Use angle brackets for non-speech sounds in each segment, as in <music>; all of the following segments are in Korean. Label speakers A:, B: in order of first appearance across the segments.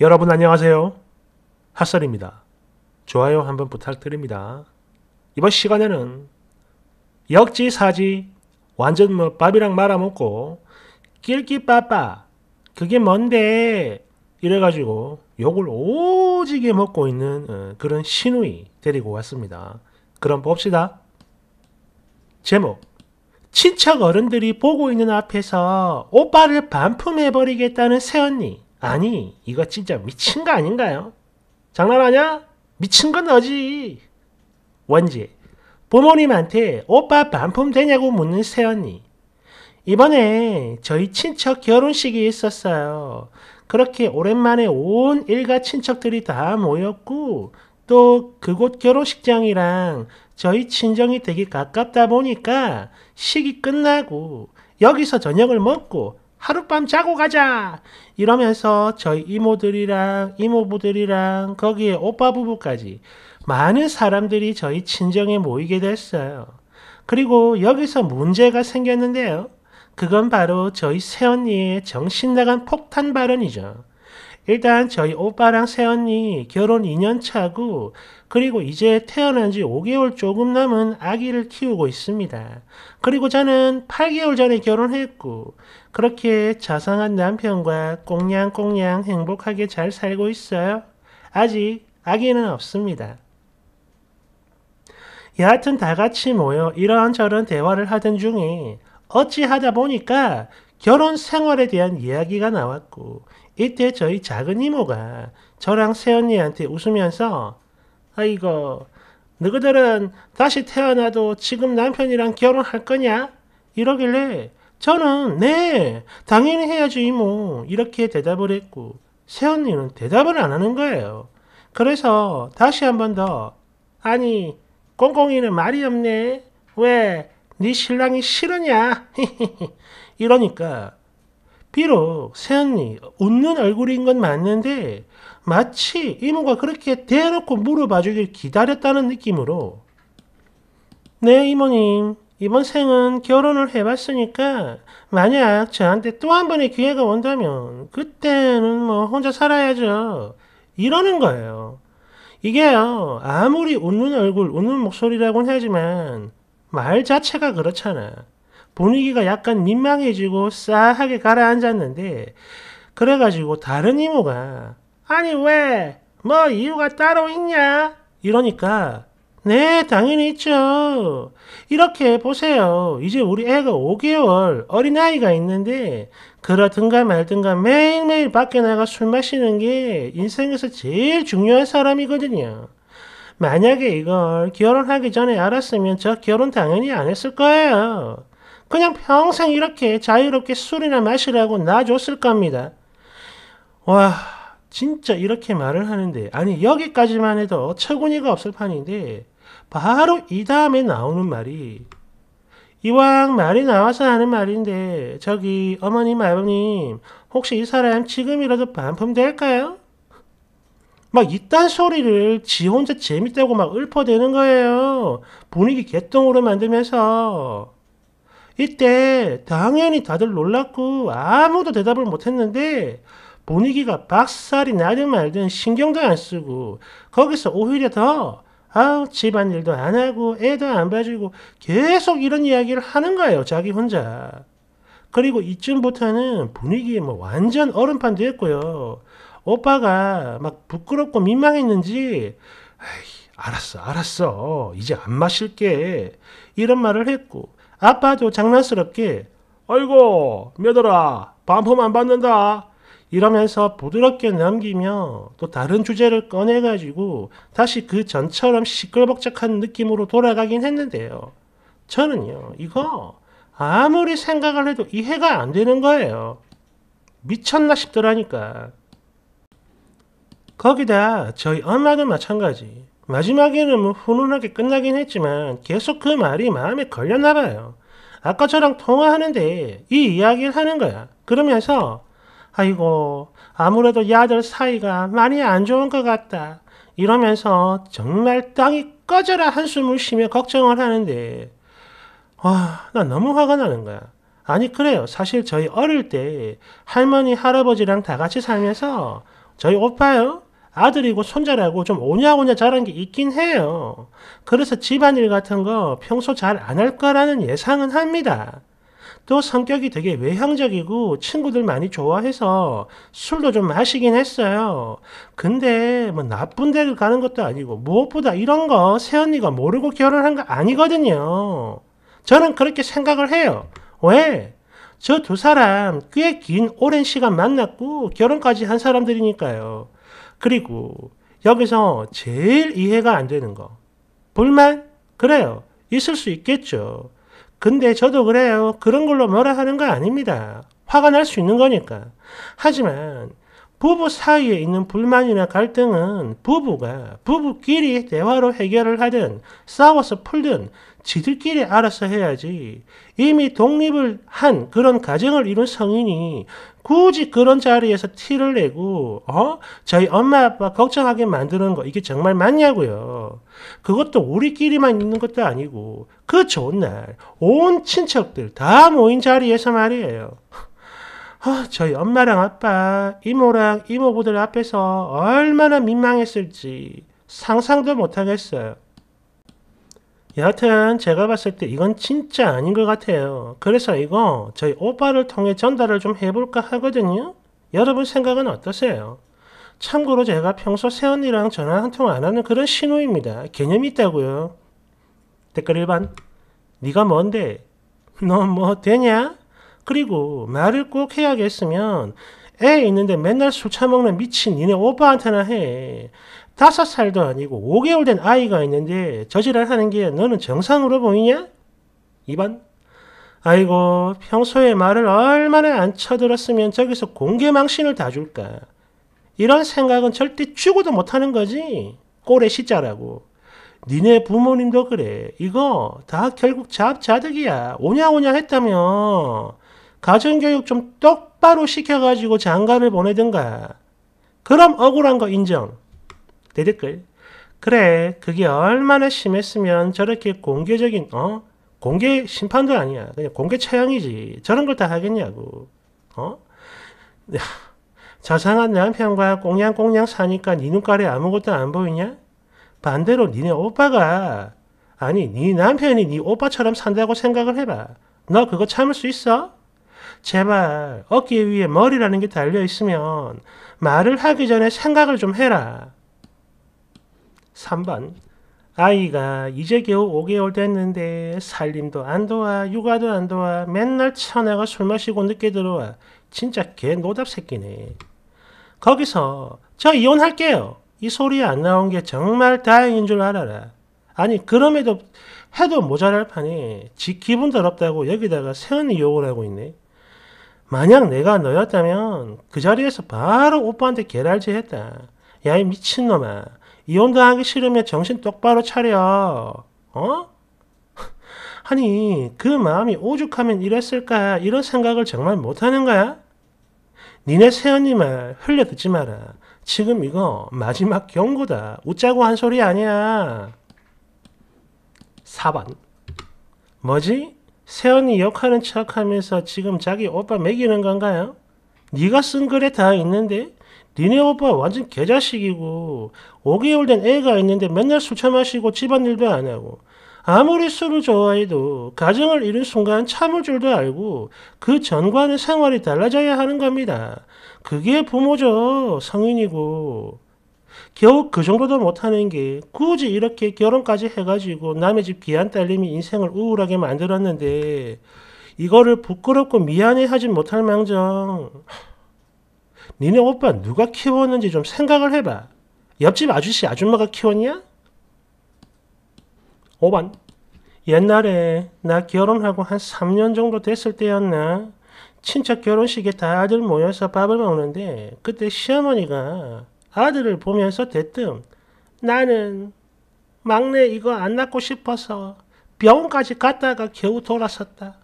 A: 여러분 안녕하세요. 핫설입니다. 좋아요 한번 부탁드립니다. 이번 시간에는 역지사지 완전 뭐 밥이랑 말아먹고 낄끼빠빠 그게 뭔데 이래가지고 욕을 오지게 먹고 있는 어, 그런 신우이 데리고 왔습니다. 그럼 봅시다. 제목 친척 어른들이 보고 있는 앞에서 오빠를 반품해버리겠다는 새언니 아니 이거 진짜 미친 거 아닌가요? 장난하냐? 미친 건 너지. 원지 부모님한테 오빠 반품 되냐고 묻는 새언니. 이번에 저희 친척 결혼식이 있었어요. 그렇게 오랜만에 온 일가 친척들이 다 모였고 또 그곳 결혼식장이랑 저희 친정이 되게 가깝다 보니까 식이 끝나고 여기서 저녁을 먹고 하룻밤 자고 가자! 이러면서 저희 이모들이랑 이모부들이랑 거기에 오빠 부부까지 많은 사람들이 저희 친정에 모이게 됐어요. 그리고 여기서 문제가 생겼는데요. 그건 바로 저희 새언니의 정신 나간 폭탄 발언이죠. 일단 저희 오빠랑 새언니 결혼 2년 차고 그리고 이제 태어난 지 5개월 조금 남은 아기를 키우고 있습니다. 그리고 저는 8개월 전에 결혼했고, 그렇게 자상한 남편과 꽁냥꽁냥 행복하게 잘 살고 있어요. 아직 아기는 없습니다. 여하튼 다 같이 모여 이런저런 대화를 하던 중에 어찌하다 보니까 결혼 생활에 대한 이야기가 나왔고, 이때 저희 작은 이모가 저랑 새언니한테 웃으면서 아이고 너희들은 다시 태어나도 지금 남편이랑 결혼할 거냐? 이러길래 저는 네 당연히 해야지 이모 뭐, 이렇게 대답을 했고 새언니는 대답을 안 하는 거예요. 그래서 다시 한 번 더 아니 꽁꽁이는 말이 없네 왜 네 신랑이 싫으냐 <laughs> 이러니까 비록 세언니 웃는 얼굴인 건 맞는데 마치 이모가 그렇게 대놓고 물어봐 주길 기다렸다는 느낌으로 네 이모님 이번 생은 결혼을 해봤으니까 만약 저한테 또 한 번의 기회가 온다면 그때는 뭐 혼자 살아야죠 이러는 거예요 이게요 아무리 웃는 얼굴 웃는 목소리라고는 하지만 말 자체가 그렇잖아 분위기가 약간 민망해지고 싸하게 가라앉았는데 그래가지고 다른 이모가 아니 왜 뭐 이유가 따로 있냐 이러니까 네 당연히 있죠 이렇게 보세요 이제 우리 애가 5개월 어린아이가 있는데 그러든가 말든가 매일매일 밖에 나가 술 마시는 게 인생에서 제일 중요한 사람이거든요 만약에 이걸 결혼하기 전에 알았으면 저 결혼 당연히 안 했을 거예요 그냥 평생 이렇게 자유롭게 술이나 마시라고 놔줬을 겁니다. 와, 진짜 이렇게 말을 하는데, 아니, 여기까지만 해도 처분이가 없을 판인데, 바로 이 다음에 나오는 말이, 이왕 말이 나와서 하는 말인데, 저기, 어머님, 아버님, 혹시 이 사람 지금이라도 반품될까요? 막 이딴 소리를 지 혼자 재밌다고 막 읊어대는 거예요. 분위기 개똥으로 만들면서. 이때 당연히 다들 놀랐고 아무도 대답을 못했는데 분위기가 박살이 나든 말든 신경도 안 쓰고 거기서 오히려 더아 집안일도 안 하고 애도 안 봐주고 계속 이런 이야기를 하는 거예요 자기 혼자 그리고 이쯤부터는 분위기 뭐 완전 얼음판 됐고요 오빠가 막 부끄럽고 민망했는지 알았어 알았어 이제 안 마실게 이런 말을 했고 아빠도 장난스럽게 아이고 며들라 반품 안 받는다 이러면서 부드럽게 넘기며 또 다른 주제를 꺼내가지고 다시 그 전처럼 시끌벅적한 느낌으로 돌아가긴 했는데요. 저는요 이거 아무리 생각을 해도 이해가 안 되는 거예요. 미쳤나 싶더라니까. 거기다 저희 엄마도 마찬가지. 마지막에는 뭐 훈훈하게 끝나긴 했지만 계속 그 말이 마음에 걸렸나 봐요. 아까 저랑 통화하는데 이 이야기를 하는 거야. 그러면서 아이고 아무래도 야들 사이가 많이 안 좋은 것 같다. 이러면서 정말 땅이 꺼져라 한숨을 쉬며 걱정을 하는데 와, 나 너무 화가 나는 거야. 아니 그래요. 사실 저희 어릴 때 할머니 할아버지랑 다 같이 살면서 저희 오빠요. 아들이고 손자라고 좀 오냐오냐 잘한 게 있긴 해요. 그래서 집안일 같은 거 평소 잘 안 할 거라는 예상은 합니다. 또 성격이 되게 외향적이고 친구들 많이 좋아해서 술도 좀 마시긴 했어요. 근데 뭐 나쁜 데를 가는 것도 아니고 무엇보다 이런 거 새언니가 모르고 결혼한 거 아니거든요. 저는 그렇게 생각을 해요. 왜? 저 두 사람 꽤 긴 오랜 시간 만났고 결혼까지 한 사람들이니까요. 그리고 여기서 제일 이해가 안 되는 거. 불만? 그래요. 있을 수 있겠죠. 근데 저도 그래요. 그런 걸로 뭐라 하는 거 아닙니다. 화가 날 수 있는 거니까. 하지만 부부 사이에 있는 불만이나 갈등은 부부가 부부끼리 대화로 해결을 하든 싸워서 풀든 지들끼리 알아서 해야지. 이미 독립을 한 그런 가정을 이룬 성인이 굳이 그런 자리에서 티를 내고, 어? 저희 엄마 아빠 걱정하게 만드는 거, 이게 정말 맞냐고요. 그것도 우리끼리만 있는 것도 아니고, 그 좋은 날, 온 친척들 다 모인 자리에서 말이에요. 어, 저희 엄마랑 아빠, 이모랑 이모부들 앞에서 얼마나 민망했을지 상상도 못하겠어요. 여하튼 제가 봤을 때 이건 진짜 아닌 것 같아요. 그래서 이거 저희 오빠를 통해 전달을 좀 해볼까 하거든요. 여러분 생각은 어떠세요? 참고로 제가 평소 세언니랑 전화 한 통 안 하는 그런 신호입니다. 개념이 있다고요. 댓글 1번 네가 뭔데? 너 뭐 되냐? 그리고 말을 꼭 해야겠으면 애 있는데 맨날 술 처먹는 미친 니네 오빠한테나 해. 다섯 살도 아니고 5개월 된 아이가 있는데 저질을 하는 게 너는 정상으로 보이냐? 2번 아이고 평소에 말을 얼마나 안 쳐들었으면 저기서 공개망신을 다 줄까 이런 생각은 절대 죽어도 못하는 거지 꼴의 시자라고 니네 부모님도 그래 이거 다 결국 잡자득이야 오냐오냐 했다며 가정교육 좀 똑바로 시켜가지고 장가를 보내든가 그럼 억울한 거 인정 내 댓글. 그래, 그게 얼마나 심했으면 저렇게 공개적인, 어? 공개 심판도 아니야. 그냥 공개 처형이지. 저런 걸 다 하겠냐고. 어? 자상한 남편과 꽁냥꽁냥 사니까 니네 눈깔에 아무것도 안 보이냐? 반대로 니네 오빠가 아니 네 남편이 네 오빠처럼 산다고 생각을 해봐. 너 그거 참을 수 있어? 제발 어깨 위에 머리라는 게 달려 있으면 말을 하기 전에 생각을 좀 해라. 3번 아이가 이제 겨우 5개월 됐는데 살림도 안 도와 육아도 안 도와 맨날 처나가 술 마시고 늦게 들어와 진짜 개 노답 새끼네 거기서 저 이혼할게요 이 소리 안 나온 게 정말 다행인 줄 알아라 아니 그럼에도 해도 모자랄 판에 지 기분 더럽다고 여기다가 세은이 욕을 하고 있네 만약 내가 너였다면 그 자리에서 바로 오빠한테 개랄지 했다 야 이 미친놈아 이혼도하기 싫으면 정신 똑바로 차려. 어? <laughs> 아니, 그 마음이 오죽하면 이랬을까? 이런 생각을 정말 못하는 거야? 니네 새언니 말 흘려듣지 마라. 지금 이거 마지막 경고다. 웃자고 한 소리 아니야. 4번. 뭐지? 새언니 욕하는 척하면서 지금 자기 오빠 매기는 건가요? 네가 쓴 글에 다 있는데 니네 오빠 완전 개자식이고 5개월 된 애가 있는데 맨날 술 처마시고 집안일도 안 하고 아무리 술을 좋아해도 가정을 잃은 순간 참을 줄도 알고 그 전과는 생활이 달라져야 하는 겁니다. 그게 부모죠. 성인이고. 겨우 그 정도도 못하는 게 굳이 이렇게 결혼까지 해가지고 남의 집 귀한 딸님이 인생을 우울하게 만들었는데 이거를 부끄럽고 미안해하지 못할 망정. 니네 오빠 누가 키웠는지 좀 생각을 해봐. 옆집 아저씨 아줌마가 키웠냐? 5번 옛날에 나 결혼하고 한 3년 정도 됐을 때였나? 친척 결혼식에 다들 아 모여서 밥을 먹는데 그때 시어머니가 아들을 보면서 대뜸 나는 막내 이거 안 낳고 싶어서 병원까지 갔다가 겨우 돌아섰다.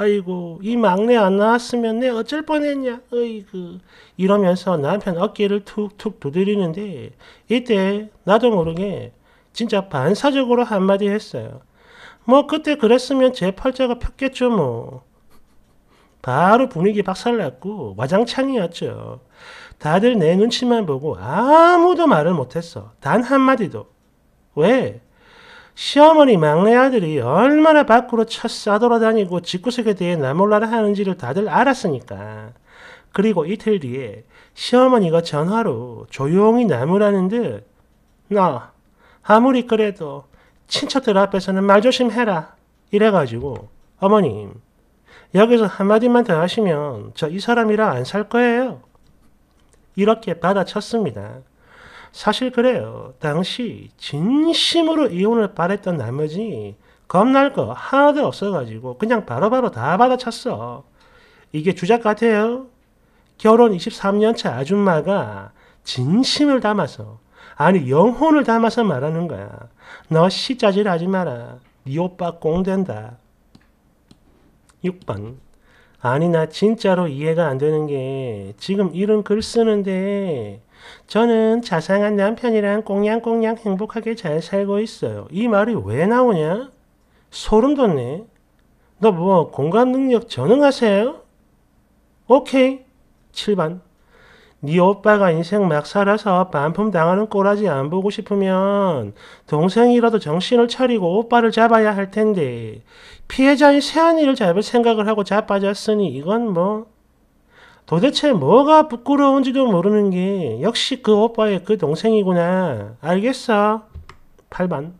A: 아이고 이 막내 안 나왔으면 내 어쩔 뻔했냐 어이그 이러면서 남편 어깨를 툭툭 두드리는데 이때 나도 모르게 진짜 반사적으로 한마디 했어요. 뭐 그때 그랬으면 제 팔자가 폈겠죠 뭐. 바로 분위기 박살났고 와장창이었죠. 다들 내 눈치만 보고 아무도 말을 못했어. 단 한마디도. 왜? 시어머니 막내 아들이 얼마나 밖으로 쳐 싸돌아다니고 집구석에 대해 나몰라라 하는지를 다들 알았으니까. 그리고 이틀 뒤에 시어머니가 전화로 조용히 나무라는 듯, 나, 아무리 그래도 친척들 앞에서는 말조심해라. 이래가지고, 어머님, 여기서 한마디만 더 하시면 저 이 사람이랑 안살 거예요. 이렇게 받아쳤습니다. 사실 그래요. 당시 진심으로 이혼을 바랬던 나머지 겁날 거 하나도 없어가지고 그냥 바로바로 다 받아쳤어. 이게 주작 같아요. 결혼 23년차 아줌마가 진심을 담아서 아니 영혼을 담아서 말하는 거야. 너 시짜질 하지 마라. 네 오빠 꽁된다. 6번 아니 나 진짜로 이해가 안 되는 게 지금 이런 글 쓰는데 저는 자상한 남편이랑 꽁냥꽁냥 행복하게 잘 살고 있어요. 이 말이 왜 나오냐? 소름 돋네. 너 뭐 공감 능력 전능하세요? 오케이. 7반. 네 오빠가 인생 막 살아서 반품 당하는 꼬라지 안 보고 싶으면 동생이라도 정신을 차리고 오빠를 잡아야 할 텐데 피해자인 새한이를 잡을 생각을 하고 자빠졌으니 이건 뭐 도대체 뭐가 부끄러운지도 모르는 게 역시 그 오빠의 그 동생이구나. 알겠어? 8번.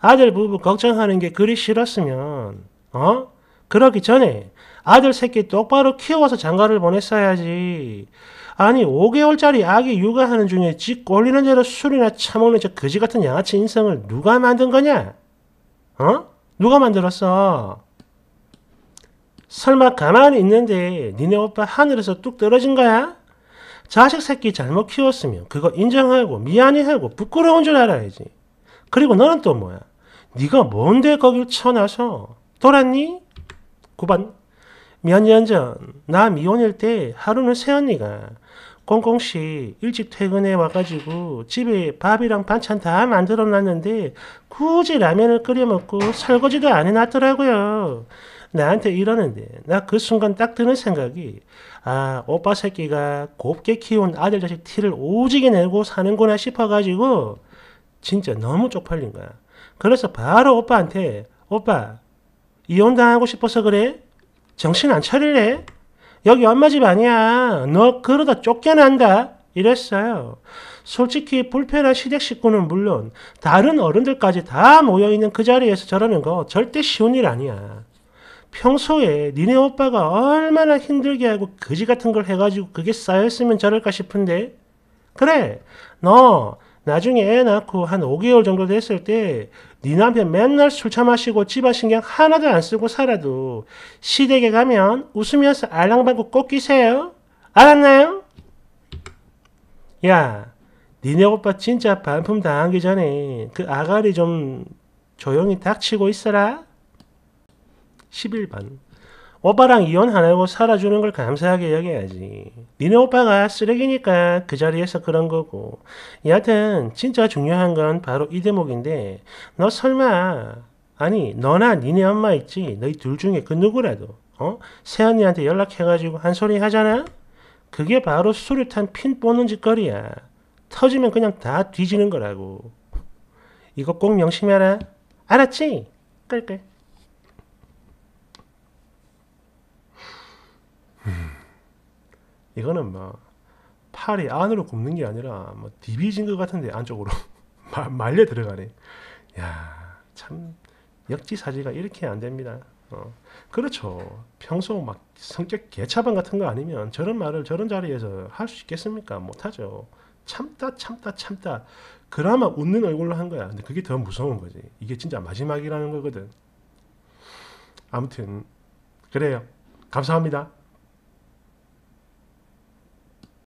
A: 아들 부부 걱정하는 게 그리 싫었으면 어? 그러기 전에 아들 새끼 똑바로 키워서 장가를 보냈어야지. 아니 5개월짜리 아기 육아하는 중에 지 꼴리는 대로 술이나 처먹는 저 거지 같은 양아치 인성을 누가 만든 거냐? 어? 누가 만들었어? 설마 가만히 있는데 니네 오빠 하늘에서 뚝 떨어진 거야? 자식 새끼 잘못 키웠으면 그거 인정하고 미안해하고 부끄러운 줄 알아야지. 그리고 너는 또 뭐야? 네가 뭔데 거길 쳐놔서 돌았니? 9번 몇 년전나 미혼일 때 하루는 새언니가 꽁꽁씨 일찍 퇴근해 와가지고 집에 밥이랑 반찬 다 만들어 놨는데 굳이 라면을 끓여 먹고 설거지도 안 해놨더라고요. 나한테 이러는데 나 그 순간 딱 드는 생각이 아 오빠 새끼가 곱게 키운 아들 자식 티를 오지게 내고 사는구나 싶어가지고 진짜 너무 쪽팔린 거야. 그래서 바로 오빠한테 오빠 이혼당하고 싶어서 그래? 정신 안 차릴래? 여기 엄마 집 아니야. 너 그러다 쫓겨난다. 이랬어요. 솔직히 불편한 시댁 식구는 물론 다른 어른들까지 다 모여있는 그 자리에서 저러는 거 절대 쉬운 일 아니야. 평소에 니네 오빠가 얼마나 힘들게 하고 거지 같은 걸 해가지고 그게 쌓였으면 저럴까 싶은데 그래 너 나중에 애 낳고 한 5개월 정도 됐을 때네 남편 맨날 술차 마시고 집안 신경 하나도 안 쓰고 살아도 시댁에 가면 웃으면서 알랑방구 꼭 끼세요 알았나요? 야 니네 오빠 진짜 반품 당하기 전에 그 아가리 좀 조용히 닥치고 있어라 11번. 오빠랑 이혼 안 하고 살아주는 걸 감사하게 여겨야지. 니네 오빠가 쓰레기니까 그 자리에서 그런 거고. 여하튼 진짜 중요한 건 바로 이 대목인데 너 설마 아니 너나 니네 엄마 있지 너희 둘 중에 그 누구라도 어? 새언니한테 연락해가지고 한 소리 하잖아? 그게 바로 수류탄 핀 뽑는 짓거리야. 터지면 그냥 다 뒤지는 거라고. 이거 꼭 명심해라. 알았지? 끌끌. 이거는 뭐 팔이 안으로 굽는 게 아니라 뭐 디비진 것 같은데 안쪽으로 <laughs> 말려 들어가네. 야, 참 역지사지가 이렇게 안 됩니다. 어, 그렇죠. 평소 막 성격 개차반 같은 거 아니면 저런 말을 저런 자리에서 할 수 있겠습니까? 못하죠. 참다 참다 참다 그나마 웃는 얼굴로 한 거야. 근데 그게 더 무서운 거지. 이게 진짜 마지막이라는 거거든. 아무튼 그래요. 감사합니다.